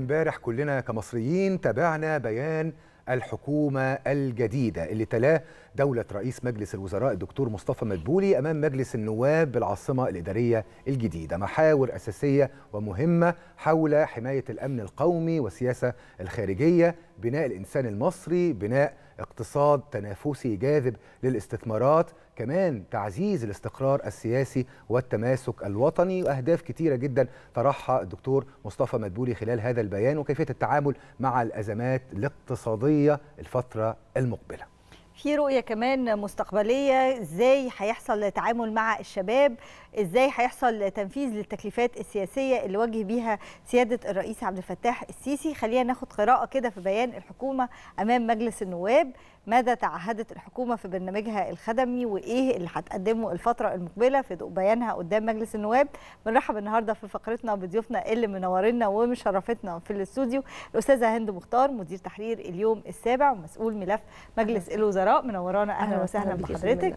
امبارح كلنا كمصريين تابعنا بيان الحكومة الجديدة اللي تلاه دولة رئيس مجلس الوزراء الدكتور مصطفى مدبولي أمام مجلس النواب بالعاصمة الإدارية الجديدة محاور أساسية ومهمة حول حماية الأمن القومي والسياسة الخارجية بناء الإنسان المصري بناء اقتصاد تنافسي جاذب للاستثمارات كمان تعزيز الاستقرار السياسي والتماسك الوطني واهداف كتيره جدا طرحها الدكتور مصطفى مدبولي خلال هذا البيان وكيفيه التعامل مع الازمات الاقتصاديه الفتره المقبله في رؤيه كمان مستقبليه ازاي هيحصل تعامل مع الشباب ازاي هيحصل تنفيذ للتكليفات السياسيه اللي وجه بيها سياده الرئيس عبد الفتاح السيسي خلينا ناخد قراءه كده في بيان الحكومه امام مجلس النواب ماذا تعهدت الحكومة في برنامجها الخدمي وإيه اللي هتقدمه الفترة المقبلة في بيانها قدام مجلس النواب بنرحب النهاردة في فقرتنا بضيوفنا اللي منورنا ومشرفتنا في الاستوديو الأستاذة هند مختار مدير تحرير اليوم السابع ومسؤول ملف مجلس الوزراء منورانا أهلا وسهلا بحضرتك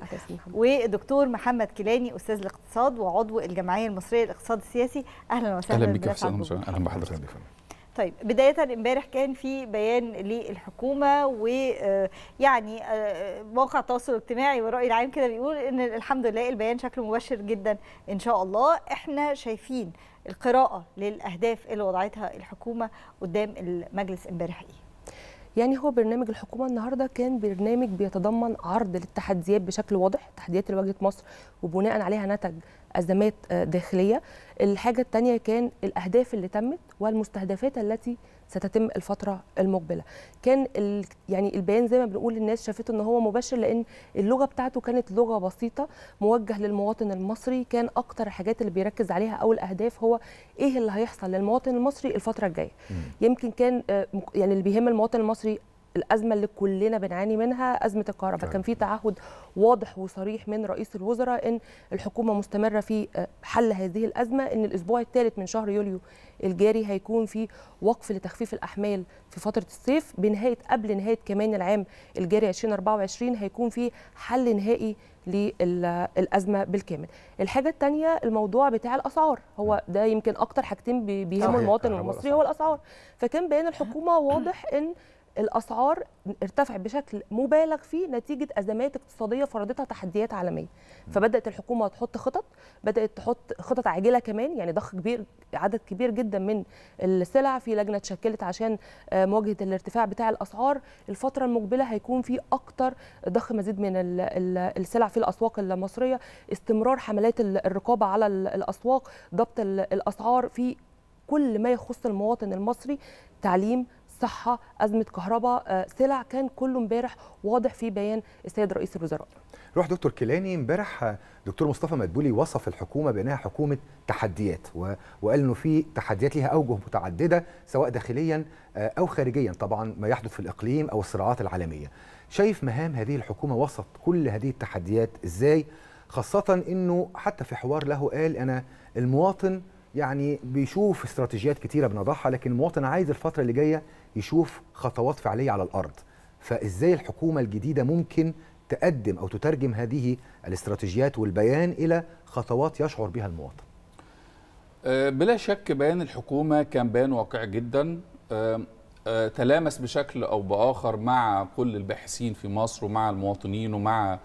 ودكتور محمد كيلاني أستاذ الاقتصاد وعضو الجمعية المصرية للاقتصاد السياسي أهلا وسهلا أهلا بك أهلا بحضرتك طيب بداية امبارح كان في بيان للحكومة ويعني آه، آه، موقع التواصل الاجتماعي والرأي العام كده بيقول ان الحمد لله البيان شكله مبشر جدا ان شاء الله احنا شايفين القراءة للأهداف اللي وضعتها الحكومة قدام المجلس امبارح ايه؟ يعني هو برنامج الحكومه النهارده كان برنامج بيتضمن عرض للتحديات بشكل واضح تحديات اللي واجهت مصر وبناء عليها نتج ازمات آه، داخليه الحاجه الثانيه كان الاهداف اللي تمت والمستهدفات التي ستتم الفتره المقبله كان يعني البيان زي ما بنقول الناس شافته ان هو مباشر لان اللغه بتاعته كانت لغه بسيطه موجه للمواطن المصري كان اكتر الحاجات اللي بيركز عليها او الاهداف هو ايه اللي هيحصل للمواطن المصري الفتره الجايه يمكن كان آه، يعني اللي بيهم المواطن المصري الازمه اللي كلنا بنعاني منها ازمه الكهرباء كان في تعهد واضح وصريح من رئيس الوزراء ان الحكومه مستمره في آه، حل هذه الازمه ان الاسبوع الثالث من شهر يوليو الجاري هيكون في وقف لتخفيف الاحمال في فتره الصيف بنهايه قبل نهايه كمان العام الجاري 2024 هيكون في حل نهائي للازمه بالكامل الحاجه الثانيه الموضوع بتاع الاسعار هو نعم. ده يمكن اكتر حاجتين بيهموا المواطن المصري هو الاسعار فكان بيان الحكومه واضح ان الاسعار ارتفعت بشكل مبالغ فيه نتيجه ازمات اقتصاديه فرضتها تحديات عالميه فبدات الحكومه تحط خطط بدات تحط خطط عاجله كمان يعني ضخ كبير عدد كبير جدا من السلع في لجنه تشكلت عشان آه، مواجهه الارتفاع بتاع الاسعار الفتره المقبله هيكون في اكتر ضخ مزيد من السلع في الاسواق المصريه استمرار حملات الرقابه على الاسواق ضبط الاسعار في كل ما يخص المواطن المصري تعليم صحه ازمه كهرباء آه، سلع كان كله امبارح واضح في بيان السيد رئيس الوزراء روح دكتور كيلاني امبارح آه، دكتور مصطفى مدبولي وصف الحكومه بانها حكومه تحديات وقال انه في تحديات لها اوجه متعدده سواء داخليا آه، او خارجيا طبعا ما يحدث في الاقليم او الصراعات العالميه شايف مهام هذه الحكومه وسط كل هذه التحديات ازاي خاصه انه حتى في حوار له قال انا المواطن يعني بيشوف استراتيجيات كتيره بنضعها لكن المواطن عايز الفتره اللي جايه يشوف خطوات فعليه على الارض فازاي الحكومه الجديده ممكن تقدم او تترجم هذه الاستراتيجيات والبيان الى خطوات يشعر بها المواطن آه، بلا شك بيان الحكومه كان بيان واقعي جدا آه، آه، تلامس بشكل او باخر مع كل الباحثين في مصر ومع المواطنين ومع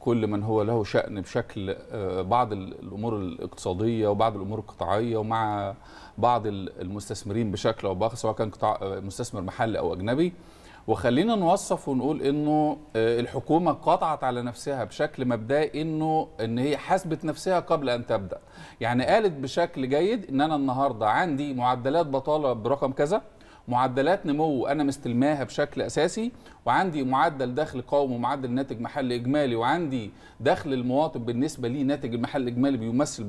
كل من هو له شأن بشكل آه، بعض الأمور الاقتصادية وبعض الأمور القطاعية ومع بعض المستثمرين بشكل أو بآخر سواء كان قطاع آه، مستثمر محلي أو أجنبي وخلينا نوصف ونقول انه آه، الحكومه قطعت على نفسها بشكل مبدئي انه ان هي حاسبت نفسها قبل ان تبدا يعني قالت بشكل جيد ان انا النهارده عندي معدلات بطاله برقم كذا معدلات نمو انا مستلماها بشكل اساسي وعندي معدل دخل قومي ومعدل ناتج محل اجمالي وعندي دخل المواطن بالنسبه لي ناتج المحل الاجمالي بيمثل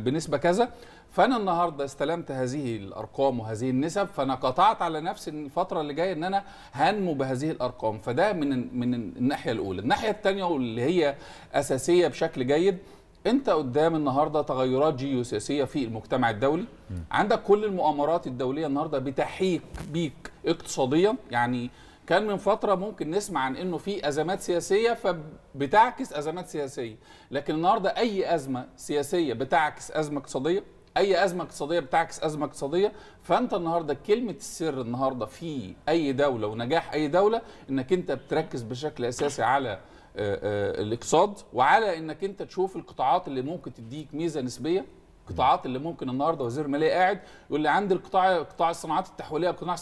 بنسبه كذا فانا النهارده استلمت هذه الارقام وهذه النسب فانا قطعت على نفسي ان الفتره اللي جايه ان انا هنمو بهذه الارقام فده من من الناحيه الاولى الناحيه الثانيه واللي هي اساسيه بشكل جيد انت قدام النهارده تغيرات جيوسياسيه في المجتمع الدولي م. عندك كل المؤامرات الدوليه النهارده بتحيك بيك اقتصاديا يعني كان من فتره ممكن نسمع عن انه في ازمات سياسيه فبتعكس ازمات سياسيه لكن النهارده اي ازمه سياسيه بتعكس ازمه اقتصاديه اي ازمه اقتصاديه بتعكس ازمه اقتصاديه فانت النهارده كلمه السر النهارده في اي دوله ونجاح اي دوله انك انت بتركز بشكل اساسي على الاقتصاد وعلى انك انت تشوف القطاعات اللي ممكن تديك ميزه نسبيه القطاعات اللي ممكن النهارده وزير الماليه قاعد يقول لي عند القطاع قطاع الصناعات التحويليه قطاع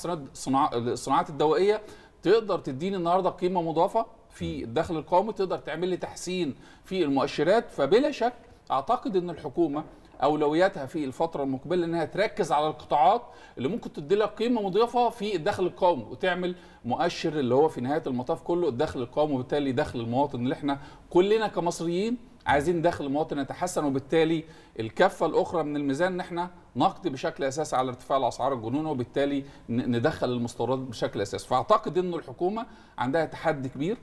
الصناعات الدوائيه تقدر تديني النهارده قيمه مضافه في الدخل القومي تقدر تعمل لي تحسين في المؤشرات فبلا شك اعتقد ان الحكومه اولوياتها في الفتره المقبله انها تركز على القطاعات اللي ممكن تدي لها قيمه مضيفه في الدخل القومي وتعمل مؤشر اللي هو في نهايه المطاف كله الدخل القومي وبالتالي دخل المواطن اللي احنا كلنا كمصريين عايزين دخل المواطن يتحسن وبالتالي الكفه الاخرى من الميزان ان احنا نقضي بشكل اساسي على ارتفاع الاسعار الجنون وبالتالي ندخل المستوردات بشكل اساسي فاعتقد ان الحكومه عندها تحدي كبير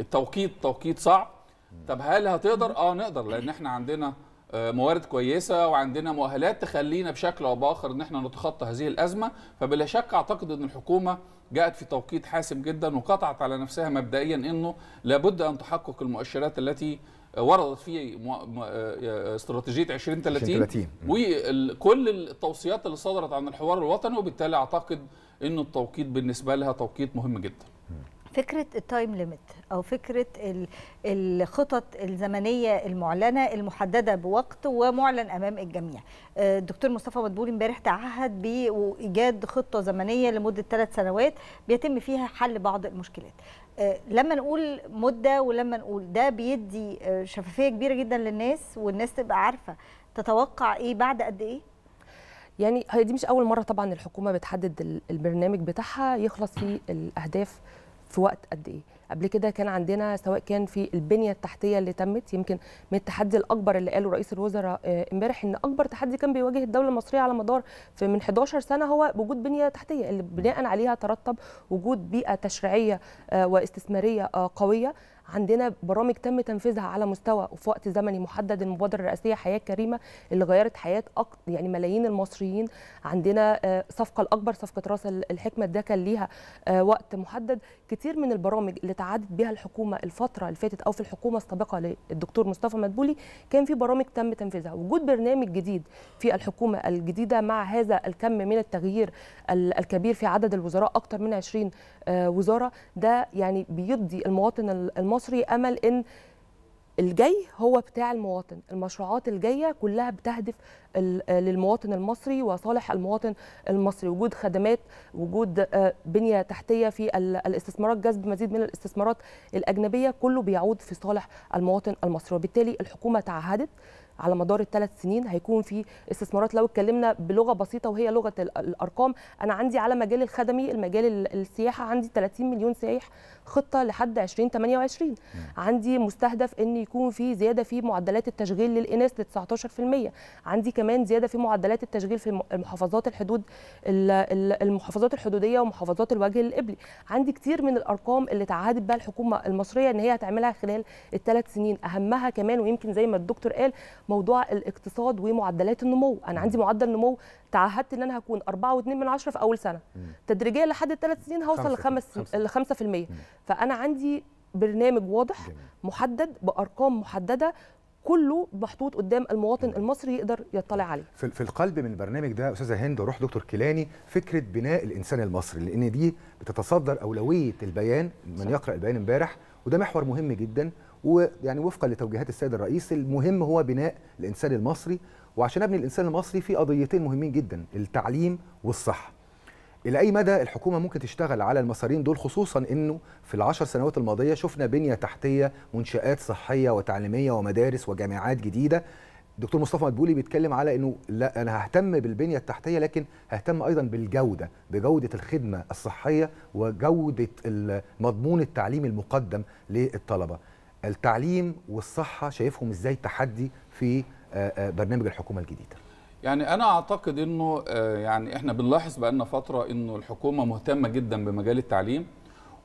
التوقيت توقيت صعب طب هل هتقدر اه نقدر لان احنا عندنا موارد كويسه وعندنا مؤهلات تخلينا بشكل او باخر ان احنا نتخطى هذه الازمه فبلا شك اعتقد ان الحكومه جاءت في توقيت حاسم جدا وقطعت على نفسها مبدئيا انه لابد ان تحقق المؤشرات التي وردت في آه، استراتيجيه 2030, وكل التوصيات اللي صدرت عن الحوار الوطني وبالتالي اعتقد أن التوقيت بالنسبه لها توقيت مهم جدا فكره التايم ليميت او فكره الخطط الزمنيه المعلنه المحدده بوقت ومعلن امام الجميع الدكتور آه، مصطفى مدبولي امبارح تعهد بايجاد خطه زمنيه لمده ثلاث سنوات بيتم فيها حل بعض المشكلات آه، لما نقول مده ولما نقول ده بيدي آه، شفافيه كبيره جدا للناس والناس تبقى عارفه تتوقع ايه بعد قد ايه يعني هي دي مش اول مره طبعا الحكومه بتحدد البرنامج بتاعها يخلص فيه الاهداف في وقت قد ايه قبل كده كان عندنا سواء كان في البنيه التحتيه اللي تمت يمكن من التحدي الاكبر اللي قاله رئيس الوزراء آه، امبارح ان اكبر تحدي كان بيواجه الدوله المصريه على مدار في من 11 سنه هو وجود بنيه تحتيه اللي بناء عليها ترتب وجود بيئه تشريعيه آه، واستثماريه آه، قويه عندنا برامج تم تنفيذها على مستوى وفي وقت زمني محدد المبادره الرئاسيه حياه كريمه اللي غيرت حياه أكتر يعني ملايين المصريين عندنا الصفقه آه، الاكبر صفقه راس الحكمه ده كان ليها آه، وقت محدد كتير من البرامج اللي تعادت بها الحكومه الفتره اللي فاتت او في الحكومه السابقه للدكتور مصطفى مدبولي كان في برامج تم تنفيذها وجود برنامج جديد في الحكومه الجديده مع هذا الكم من التغيير الكبير في عدد الوزراء اكتر من 20 آه، وزاره ده يعني بيدي المواطن المصري المصري امل ان الجاي هو بتاع المواطن المشروعات الجايه كلها بتهدف للمواطن المصري وصالح المواطن المصري وجود خدمات وجود آه، بنيه تحتيه في الاستثمارات جذب مزيد من الاستثمارات الاجنبيه كله بيعود في صالح المواطن المصري وبالتالي الحكومه تعهدت على مدار الثلاث سنين هيكون في استثمارات لو اتكلمنا بلغه بسيطه وهي لغه الارقام انا عندي على مجال الخدمي المجال السياحه عندي 30 مليون سائح خطه لحد 2028 م. عندي مستهدف ان يكون في زياده في معدلات التشغيل للاناث ل 19% عندي كمان زياده في معدلات التشغيل في المحافظات الحدود المحافظات الحدوديه ومحافظات الوجه القبلي عندي كتير من الارقام اللي تعهدت بها الحكومه المصريه ان هي هتعملها خلال الثلاث سنين اهمها كمان ويمكن زي ما الدكتور قال موضوع الاقتصاد ومعدلات النمو انا عندي معدل نمو تعهدت ان انا هكون 4.2 من 10 في اول سنه تدريجيا لحد الثلاث سنين هوصل لخمس ل 5% فانا عندي برنامج واضح جميل. محدد بارقام محدده كله محطوط قدام المواطن المصري يقدر يطلع عليه في القلب من البرنامج ده استاذه هند وروح دكتور كيلاني فكره بناء الانسان المصري لان دي بتتصدر اولويه البيان من يقرا البيان امبارح وده محور مهم جدا ويعني وفقا لتوجيهات السيد الرئيس المهم هو بناء الانسان المصري وعشان ابني الانسان المصري في قضيتين مهمين جدا التعليم والصحه الى اي مدى الحكومه ممكن تشتغل على المسارين دول خصوصا انه في العشر سنوات الماضيه شفنا بنيه تحتيه منشات صحيه وتعليميه ومدارس وجامعات جديده دكتور مصطفى مدبولي بيتكلم على انه لا انا ههتم بالبنيه التحتيه لكن ههتم ايضا بالجوده بجوده الخدمه الصحيه وجوده مضمون التعليم المقدم للطلبه التعليم والصحه شايفهم ازاي تحدي في آه، آه، برنامج الحكومه الجديده يعني انا اعتقد انه آه، يعني احنا بنلاحظ بأن فتره انه الحكومه مهتمه جدا بمجال التعليم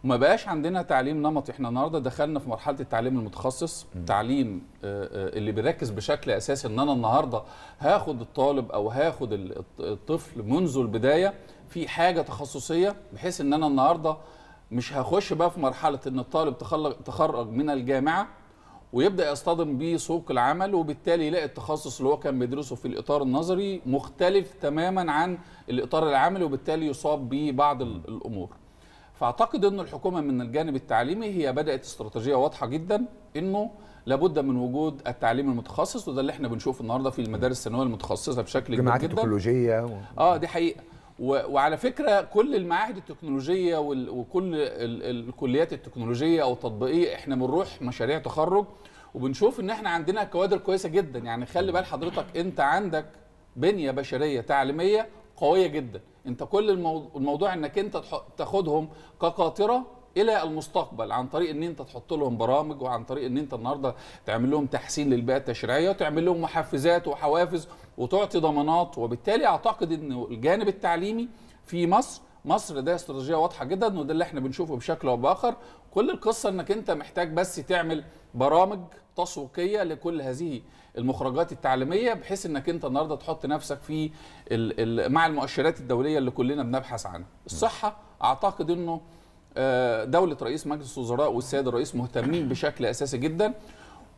وما بقاش عندنا تعليم نمطي احنا النهارده دخلنا في مرحله التعليم المتخصص التعليم اللي بيركز بشكل اساسي ان انا النهارده هاخد الطالب او هاخد الطفل منذ البدايه في حاجه تخصصيه بحيث ان انا النهارده مش هخش بقى في مرحله ان الطالب تخرج من الجامعه ويبدا يصطدم بسوق العمل وبالتالي يلاقي التخصص اللي هو كان بيدرسه في الاطار النظري مختلف تماما عن الاطار العملي وبالتالي يصاب ببعض الامور. فاعتقد ان الحكومه من الجانب التعليمي هي بدات استراتيجيه واضحه جدا انه لابد من وجود التعليم المتخصص وده اللي احنا بنشوفه النهارده في المدارس الثانويه المتخصصه بشكل كبير جدا. جماعات تكنولوجيه و... اه دي حقيقه. وعلى فكره كل المعاهد التكنولوجيه وكل الكليات التكنولوجيه او التطبيقيه احنا بنروح مشاريع تخرج وبنشوف ان احنا عندنا كوادر كويسه جدا يعني خلي بال حضرتك انت عندك بنيه بشريه تعليميه قويه جدا انت كل الموضوع انك انت تاخدهم كقاطره الى المستقبل عن طريق ان انت تحط لهم برامج وعن طريق ان انت النهارده تعمل لهم تحسين للبيئه التشريعيه وتعمل لهم محفزات وحوافز وتعطي ضمانات وبالتالي اعتقد ان الجانب التعليمي في مصر مصر ده استراتيجيه واضحه جدا وده اللي احنا بنشوفه بشكل او باخر كل القصه انك انت محتاج بس تعمل برامج تسويقيه لكل هذه المخرجات التعليميه بحيث انك انت النهارده تحط نفسك في الـ الـ مع المؤشرات الدوليه اللي كلنا بنبحث عنها الصحه اعتقد انه آه، دولة رئيس مجلس الوزراء والسيد الرئيس مهتمين بشكل أساسي جدا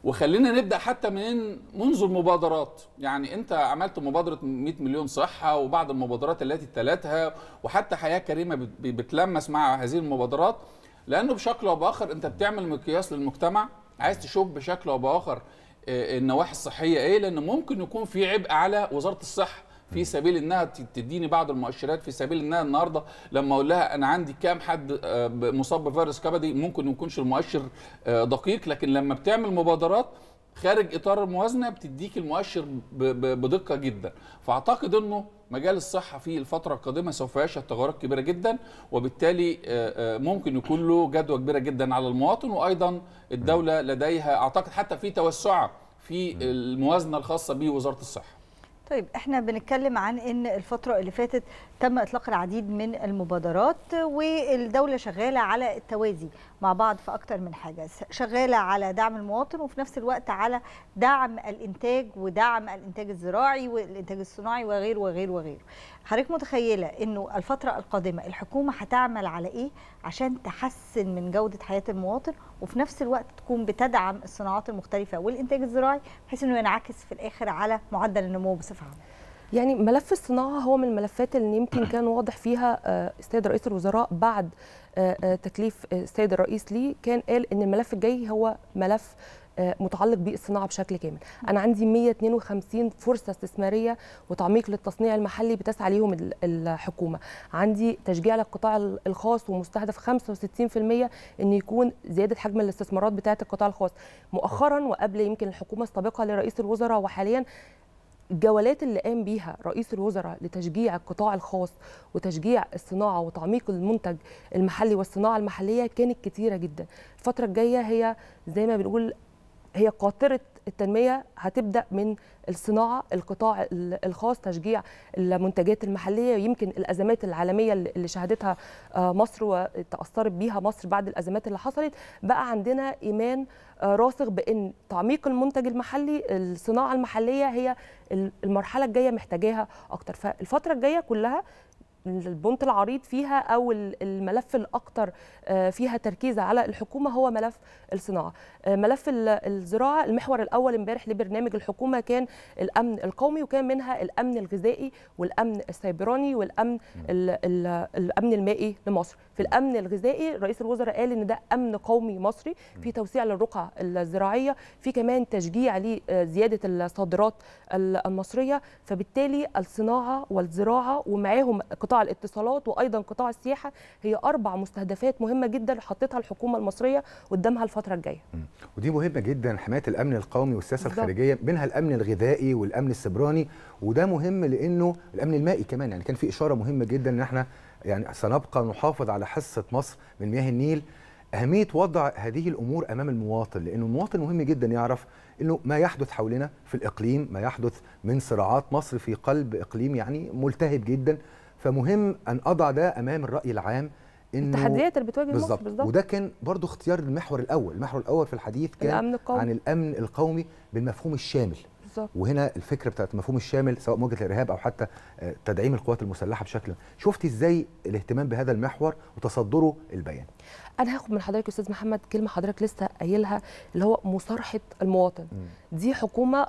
وخلينا نبدا حتى من منذ المبادرات يعني انت عملت مبادره 100 مليون صحه وبعض المبادرات التي تلتها وحتى حياه كريمه بتلمس مع هذه المبادرات لانه بشكل او باخر انت بتعمل مقياس للمجتمع عايز تشوف بشكل او باخر آه، النواحي الصحيه ايه لان ممكن يكون في عبء على وزاره الصحه في سبيل انها تديني بعض المؤشرات في سبيل انها النهارده لما اقول لها انا عندي كام حد آه، مصاب بفيروس كبدي ممكن ما يكونش المؤشر آه، دقيق لكن لما بتعمل مبادرات خارج اطار الموازنه بتديك المؤشر بدقه جدا فاعتقد انه مجال الصحه في الفتره القادمه سوف يشهد تغيرات كبيره جدا وبالتالي آه، ممكن يكون له جدوى كبيره جدا على المواطن وايضا الدوله لديها اعتقد حتى في توسعه في الموازنه الخاصه بوزاره الصحه طيب احنا بنتكلم عن ان الفتره اللي فاتت تم اطلاق العديد من المبادرات والدوله شغاله على التوازي مع بعض في اكتر من حاجه شغاله على دعم المواطن وفي نفس الوقت على دعم الانتاج ودعم الانتاج الزراعي والانتاج الصناعي وغير وغير وغيره حضرتك متخيله انه الفتره القادمه الحكومه هتعمل على ايه عشان تحسن من جوده حياه المواطن وفي نفس الوقت تكون بتدعم الصناعات المختلفه والانتاج الزراعي بحيث انه ينعكس في الاخر على معدل النمو بصفه عامه يعني ملف الصناعه هو من الملفات اللي يمكن كان واضح فيها استاد آه، رئيس الوزراء بعد آه، آه، تكليف السيد الرئيس ليه كان قال ان الملف الجاي هو ملف متعلق بالصناعه بشكل كامل انا عندي 152 فرصه استثماريه وتعميق للتصنيع المحلي بتسعى ليهم الحكومه عندي تشجيع للقطاع الخاص ومستهدف 65% ان يكون زياده حجم الاستثمارات بتاعه القطاع الخاص مؤخرا وقبل يمكن الحكومه السابقه لرئيس الوزراء وحاليا الجولات اللي قام بيها رئيس الوزراء لتشجيع القطاع الخاص وتشجيع الصناعه وتعميق المنتج المحلي والصناعه المحليه كانت كتيره جدا الفتره الجايه هي زي ما بنقول هي قاطره التنميه هتبدا من الصناعه القطاع الخاص تشجيع المنتجات المحليه يمكن الازمات العالميه اللي شهدتها آه، مصر وتاثرت بيها مصر بعد الازمات اللي حصلت بقى عندنا ايمان آه، راسخ بان تعميق المنتج المحلي الصناعه المحليه هي المرحله الجايه محتاجاها اكتر فالفتره الجايه كلها البنت العريض فيها او الملف الاكثر آه، فيها تركيز على الحكومه هو ملف الصناعه آه، ملف الزراعه المحور الاول امبارح لبرنامج الحكومه كان الامن القومي وكان منها الامن الغذائي والامن السيبراني والامن الامن المائي لمصر في الامن الغذائي رئيس الوزراء قال ان ده امن قومي مصري في توسيع للرقع الزراعيه في كمان تشجيع لزياده آه، الصادرات المصريه فبالتالي الصناعه والزراعه ومعاهم قطاع الاتصالات وايضا قطاع السياحه هي اربع مستهدفات مهمه جدا حطتها الحكومه المصريه قدامها الفتره الجايه ودي مهمه جدا حمايه الامن القومي والسياسه الخارجيه منها الامن الغذائي والامن السبراني وده مهم لانه الامن المائي كمان يعني كان في اشاره مهمه جدا ان احنا يعني سنبقى نحافظ على حصه مصر من مياه النيل اهميه وضع هذه الامور امام المواطن لانه المواطن مهم جدا يعرف انه ما يحدث حولنا في الاقليم ما يحدث من صراعات مصر في قلب اقليم يعني ملتهب جدا فمهم ان اضع ده امام الراي العام إنه التحديات اللي بتواجه مصر بالظبط وده كان برضو اختيار المحور الاول المحور الاول في الحديث كان الأمن عن الامن القومي بالمفهوم الشامل بالزبط. وهنا الفكره بتاعت المفهوم الشامل سواء مواجهه الارهاب او حتى آه، تدعيم القوات المسلحه بشكل شفتي ازاي الاهتمام بهذا المحور وتصدره البيان انا هاخد من حضرتك يا استاذ محمد كلمه حضرتك لسه قايلها اللي هو مصارحه المواطن م. دي حكومه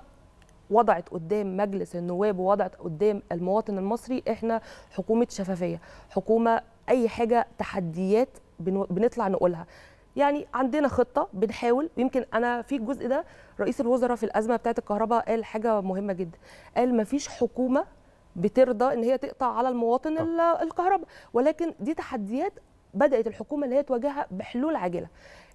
وضعت قدام مجلس النواب ووضعت قدام المواطن المصري احنا حكومه شفافيه حكومه اي حاجه تحديات بنطلع نقولها يعني عندنا خطه بنحاول يمكن انا في الجزء ده رئيس الوزراء في الازمه بتاعه الكهرباء قال حاجه مهمه جدا قال ما فيش حكومه بترضى ان هي تقطع على المواطن الكهرباء ولكن دي تحديات بدات الحكومه اللي هي تواجهها بحلول عاجله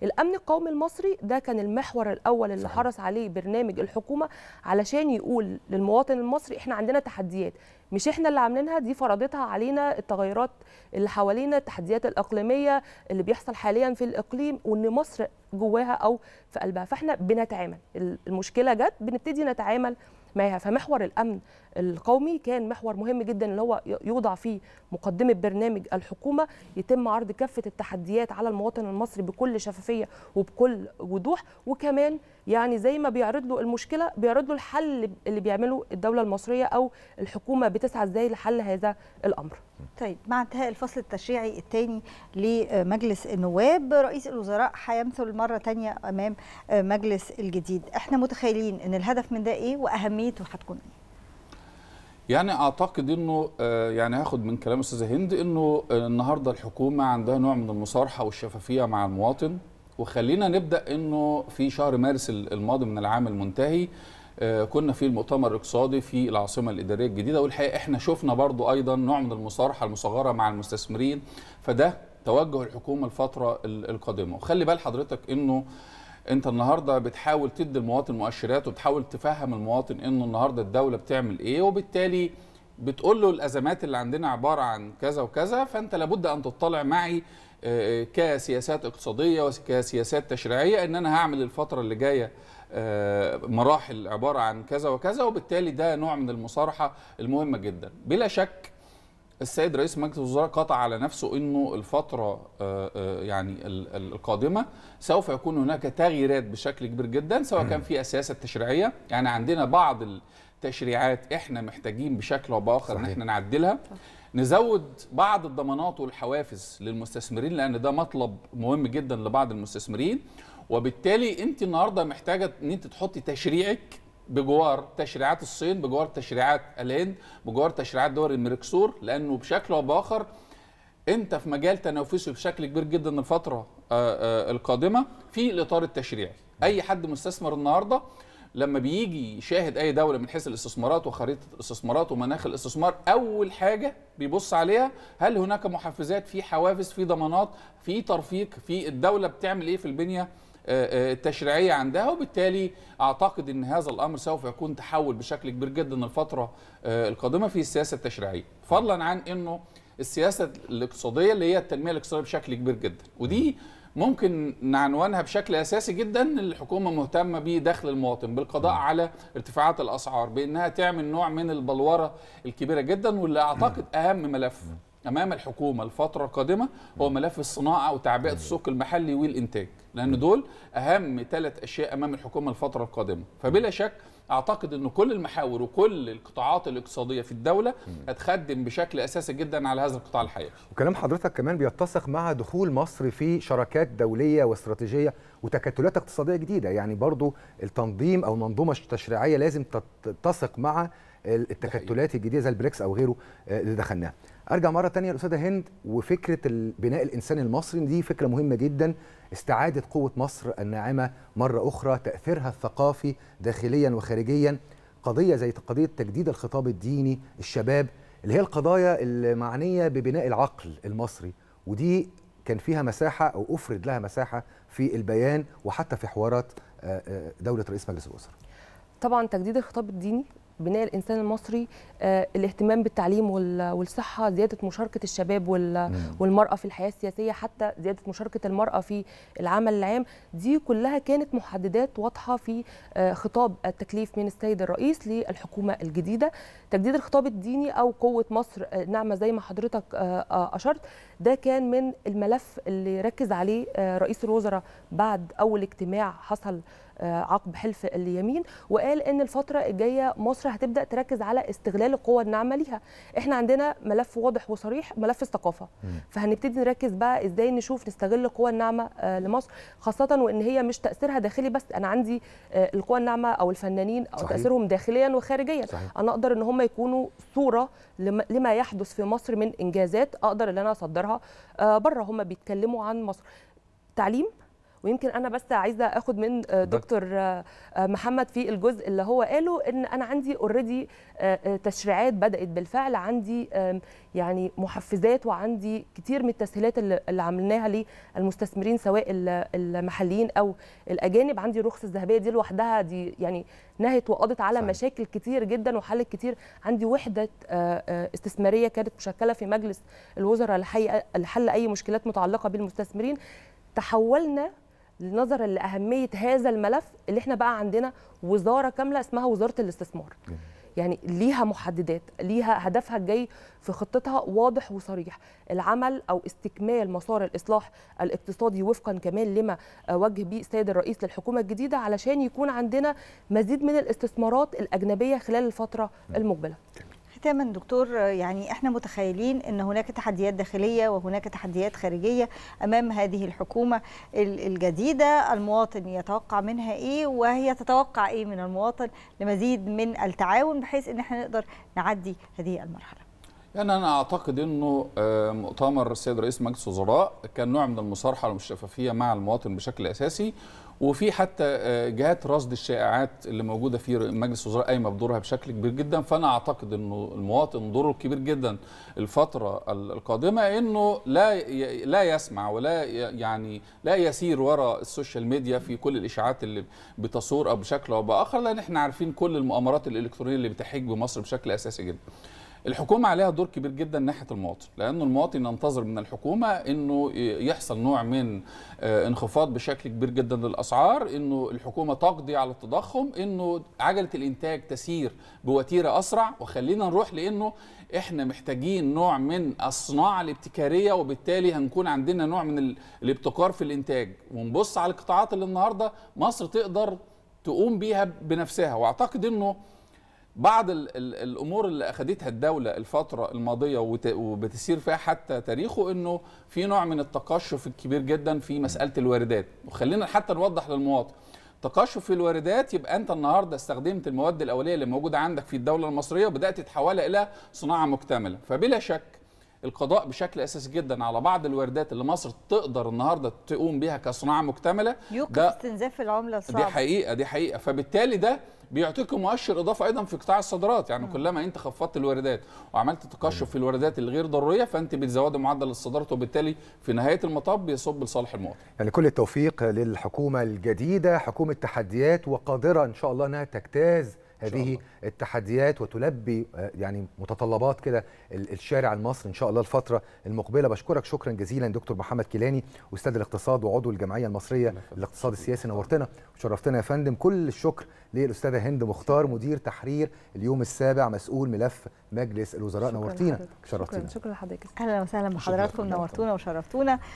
الامن القومي المصري ده كان المحور الاول اللي صحيح. حرص عليه برنامج الحكومه علشان يقول للمواطن المصري احنا عندنا تحديات مش احنا اللي عاملينها دي فرضتها علينا التغيرات اللي حوالينا التحديات الاقليميه اللي بيحصل حاليا في الاقليم وان مصر جواها او في قلبها فاحنا بنتعامل المشكله جت بنبتدي نتعامل حماها فمحور الامن القومي كان محور مهم جدا اللي هو يوضع فيه مقدمه برنامج الحكومه يتم عرض كافه التحديات على المواطن المصري بكل شفافيه وبكل وضوح وكمان يعني زي ما بيعرض له المشكله بيعرض له الحل اللي بيعمله الدوله المصريه او الحكومه بتسعى ازاي لحل هذا الامر طيب مع انتهاء الفصل التشريعي الثاني لمجلس النواب رئيس الوزراء هيمثل مره ثانيه امام مجلس الجديد احنا متخيلين ان الهدف من ده ايه واهميته هتكون ايه يعني اعتقد انه آه، يعني هاخد من كلام استاذه هند انه النهارده الحكومه عندها نوع من المصارحه والشفافيه مع المواطن وخلينا نبدا انه في شهر مارس الماضي من العام المنتهي آه، كنا في المؤتمر الاقتصادي في العاصمه الاداريه الجديده والحقيقه احنا شفنا برضو ايضا نوع من المصارحه المصغره مع المستثمرين فده توجه الحكومه الفتره القادمه وخلي بال حضرتك انه انت النهارده بتحاول تدي المواطن مؤشرات وبتحاول تفهم المواطن انه النهارده الدوله بتعمل ايه وبالتالي بتقول له الازمات اللي عندنا عباره عن كذا وكذا فانت لابد ان تطلع معي آه، آه، كسياسات اقتصاديه وكسياسات تشريعيه ان انا هعمل الفتره اللي جايه آه، مراحل عباره عن كذا وكذا وبالتالي ده نوع من المصارحه المهمه جدا بلا شك السيد رئيس مجلس الوزراء قطع على نفسه انه الفتره يعني القادمه سوف يكون هناك تغييرات بشكل كبير جدا سواء كان في السياسه التشريعيه يعني عندنا بعض التشريعات احنا محتاجين بشكل او باخر ان احنا نعدلها صح. نزود بعض الضمانات والحوافز للمستثمرين لان ده مطلب مهم جدا لبعض المستثمرين وبالتالي انت النهارده محتاجه ان انت تحطي تشريعك بجوار تشريعات الصين بجوار تشريعات الهند بجوار تشريعات دول الميركسور لانه بشكل او باخر انت في مجال تنافسي بشكل كبير جدا الفتره آه، آه، القادمه في الاطار التشريعي اي حد مستثمر النهارده لما بيجي يشاهد اي دوله من حيث الاستثمارات وخريطه الاستثمارات ومناخ الاستثمار اول حاجه بيبص عليها هل هناك محفزات في حوافز في ضمانات في ترفيق في الدوله بتعمل ايه في البنيه آه، آه، التشريعيه عندها وبالتالي اعتقد ان هذا الامر سوف يكون تحول بشكل كبير جدا الفتره آه، القادمه في السياسه التشريعيه فضلا عن انه السياسه الاقتصاديه اللي هي التنميه الاقتصاديه بشكل كبير جدا ودي ممكن نعنوانها بشكل اساسي جدا الحكومه مهتمه بدخل المواطن بالقضاء م. نعم. على ارتفاعات الاسعار بانها تعمل نوع من البلوره الكبيره جدا واللي اعتقد نعم. اهم ملف نعم. امام الحكومه الفتره القادمه هو ملف الصناعه وتعبئه السوق المحلي والانتاج لان دول اهم ثلاث اشياء امام الحكومه الفتره القادمه فبلا شك اعتقد ان كل المحاور وكل القطاعات الاقتصاديه في الدوله هتخدم بشكل اساسي جدا على هذا القطاع الحقيقي وكلام حضرتك كمان بيتسق مع دخول مصر في شراكات دوليه واستراتيجيه وتكتلات اقتصاديه جديده يعني برضو التنظيم او المنظومه التشريعيه لازم تتسق مع التكتلات الجديده زي البريكس او غيره آه، اللي دخلناها ارجع مره ثانيه للاستاذه هند وفكره البناء الانساني المصري دي فكره مهمه جدا استعاده قوه مصر الناعمه مره اخرى تاثيرها الثقافي داخليا وخارجيا قضيه زي قضيه تجديد الخطاب الديني الشباب اللي هي القضايا المعنيه ببناء العقل المصري ودي كان فيها مساحه او افرد لها مساحه في البيان وحتى في حوارات آه، آه، دوله رئيس مجلس الاسره طبعا تجديد الخطاب الديني بناء الانسان المصري آه، الاهتمام بالتعليم والصحه زياده مشاركه الشباب والمراه في الحياه السياسيه حتى زياده مشاركه المراه في العمل العام دي كلها كانت محددات واضحه في آه، خطاب التكليف من السيد الرئيس للحكومه الجديده تجديد الخطاب الديني او قوه مصر آه، نعمه زي ما حضرتك اشرت ده كان من الملف اللي ركز عليه رئيس الوزراء بعد اول اجتماع حصل آه، عقب حلف اليمين وقال ان الفتره الجايه مصر هتبدا تركز على استغلال القوى الناعمه ليها احنا عندنا ملف واضح وصريح ملف الثقافه فهنبتدي نركز بقى ازاي نشوف نستغل القوى الناعمه آه، لمصر خاصه وان هي مش تاثيرها داخلي بس انا عندي آه، القوى الناعمه او الفنانين او صحيح. تاثيرهم داخليا وخارجيا صحيح. انا اقدر ان هم يكونوا صوره لما يحدث في مصر من انجازات اقدر ان انا اصدرها بره هم بيتكلموا عن مصر تعليم ويمكن انا بس عايزه اخد من آه، دكتور آه، آه، محمد في الجزء اللي هو قاله ان انا عندي اوريدي تشريعات بدات بالفعل عندي يعني محفزات وعندي كتير من التسهيلات اللي عملناها للمستثمرين سواء المحليين او الاجانب عندي الرخصه الذهبيه دي لوحدها دي يعني نهت وقضت على صحيح. مشاكل كتير جدا وحلت كتير عندي وحده استثماريه كانت مشكله في مجلس الوزراء لحل اي مشكلات متعلقه بالمستثمرين تحولنا نظرا لاهميه هذا الملف اللي احنا بقى عندنا وزاره كامله اسمها وزاره الاستثمار يعني ليها محددات ليها هدفها الجاي في خطتها واضح وصريح العمل او استكمال مسار الاصلاح الاقتصادي وفقا كمان لما وجه به السيد الرئيس للحكومه الجديده علشان يكون عندنا مزيد من الاستثمارات الاجنبيه خلال الفتره المقبله ختاما دكتور يعني احنا متخيلين ان هناك تحديات داخليه وهناك تحديات خارجيه امام هذه الحكومه الجديده المواطن يتوقع منها ايه وهي تتوقع ايه من المواطن لمزيد من التعاون بحيث ان احنا نقدر نعدي هذه المرحله يعني انا اعتقد انه آه، مؤتمر السيد رئيس مجلس الوزراء كان نوع من المصارحه والشفافيه مع المواطن بشكل اساسي وفي حتى آه، جهات رصد الشائعات اللي موجوده في مجلس الوزراء قايمه بدورها بشكل كبير جدا فانا اعتقد انه المواطن دوره الكبير جدا الفتره القادمه انه لا لا يسمع ولا يعني لا يسير وراء السوشيال ميديا في كل الاشاعات اللي بتصور او بشكل او باخر لان احنا عارفين كل المؤامرات الالكترونيه اللي بتحج بمصر بشكل اساسي جدا. الحكومه عليها دور كبير جدا ناحيه المواطن لانه المواطن ينتظر من الحكومه انه يحصل نوع من آه، انخفاض بشكل كبير جدا للاسعار انه الحكومه تقضي على التضخم انه عجله الانتاج تسير بوتيره اسرع وخلينا نروح لانه احنا محتاجين نوع من الصناعه الابتكاريه وبالتالي هنكون عندنا نوع من الابتكار في الانتاج ونبص على القطاعات اللي النهارده مصر تقدر تقوم بيها بنفسها واعتقد انه بعض الـ الـ الامور اللي اخذتها الدوله الفتره الماضيه وبتسير فيها حتى تاريخه انه في نوع من التقشف الكبير جدا في مساله الواردات وخلينا حتى نوضح للمواطن تقشف في الواردات يبقى انت النهارده استخدمت المواد الاوليه اللي موجوده عندك في الدوله المصريه وبدات تحولها الى صناعه مكتمله فبلا شك القضاء بشكل اساسي جدا على بعض الواردات اللي مصر تقدر النهارده تقوم بيها كصناعه مكتمله يوقف استنزاف العمله الصعبه دي حقيقه دي حقيقه فبالتالي ده بيعطيك مؤشر اضافه ايضا في قطاع الصادرات يعني م. كلما انت خفضت الواردات وعملت تقشف في الواردات الغير ضروريه فانت بتزودي معدل الصادرات وبالتالي في نهايه المطاف بيصب لصالح المواطن. يعني كل التوفيق للحكومه الجديده حكومه تحديات وقادره ان شاء الله انها تجتاز هذه التحديات وتلبي آه، يعني متطلبات كده الشارع المصري ان شاء الله الفتره المقبله بشكرك شكرا جزيلا دكتور محمد كيلاني استاذ الاقتصاد وعضو الجمعيه المصريه للاقتصاد السياسي نورتنا وشرفتنا يا فندم كل الشكر للاستاذه هند مختار مدير تحرير اليوم السابع مسؤول ملف مجلس الوزراء نورتينا شرفتينا شكرا لحضرتك اهلا وسهلا بحضراتكم نورتونا وشرفتونا